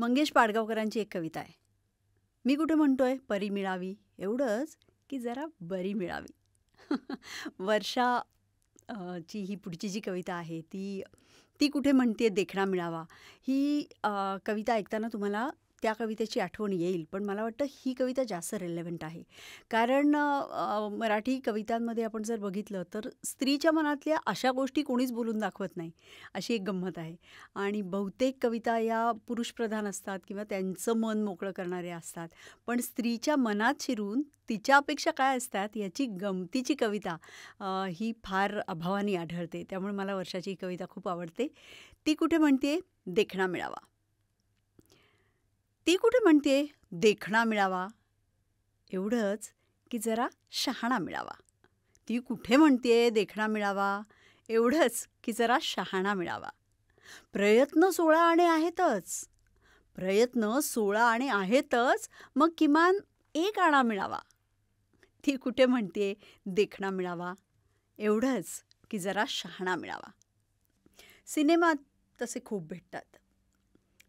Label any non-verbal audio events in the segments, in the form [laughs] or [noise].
मंगेश पाडगावकरांची एक कविता आहे मी कुठे म्हणतोय परी मिळावी एवढंच की जरा बरी मिळावी [laughs] वर्षा ची ही पुढची जी कविता आहे ती ती कुठे म्हणते देखणा मिळावा ही कविता ऐकताना तुम्हाला त्या कवितेची आठवण येईल पण मला वाटतं ही कविता जास्त रेलेवंट आहे कारण मराठी कवितांमध्ये आपण जर बघितलं तर स्त्रीच्या मनातल्या अशा गोष्टी कोणीच बोलून दाखवत नाही अशी एक गंमत आहे आणि बहुतेक कविता या पुरुषप्रधान असतात किंवा त्यांचं मन मोकळं करणारे असतात पण स्त्रीच्या मनात शिरून तिच्या अपेक्षा काय असतात याची गमतीची कविता ही फार अभावानी आढळते त्यामुळे मला वर्षाची ही कविता खूप आवडते ती कुठे म्हणते देखणा मिळावा ती कुठे म्हणते देखणा मिळावा एवढंच की जरा शहाणा मिळावा ती कुठे म्हणते देखणा मिळावा एवढंच की जरा शहाणा मिळावा प्रयत्न सोळा आणि आहेतच प्रयत्न सोळा आणि आहेतच मग किमान एक आणा मिळावा ती कुठे म्हणते देखणा मिळावा एवढंच की जरा शहाणा मिळावा सिनेमात तसे खूप भेटतात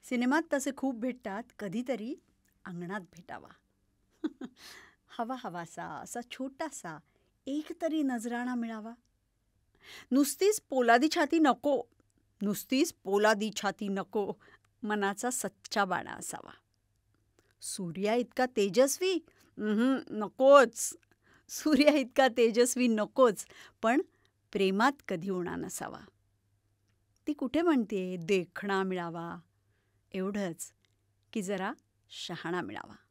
सिनेमात तसे खूप भेटतात कधीतरी अंगणात भेटावा [laughs] हवा हवासा असा छोटासा एकतरी नजराणा मिळावा नुसतीच पोलादी छाती नको नुसतीच पोलादी छाती नको मनाचा सच्चा बाणा असावा सूर्या इतका तेजस्वी नकोच सूर्या इतका तेजस्वी नकोच पण प्रेमात कधी होणार नसावा ती कुठे म्हणते देखणा मिळावा एवढंच की जरा शहाणा मिळावा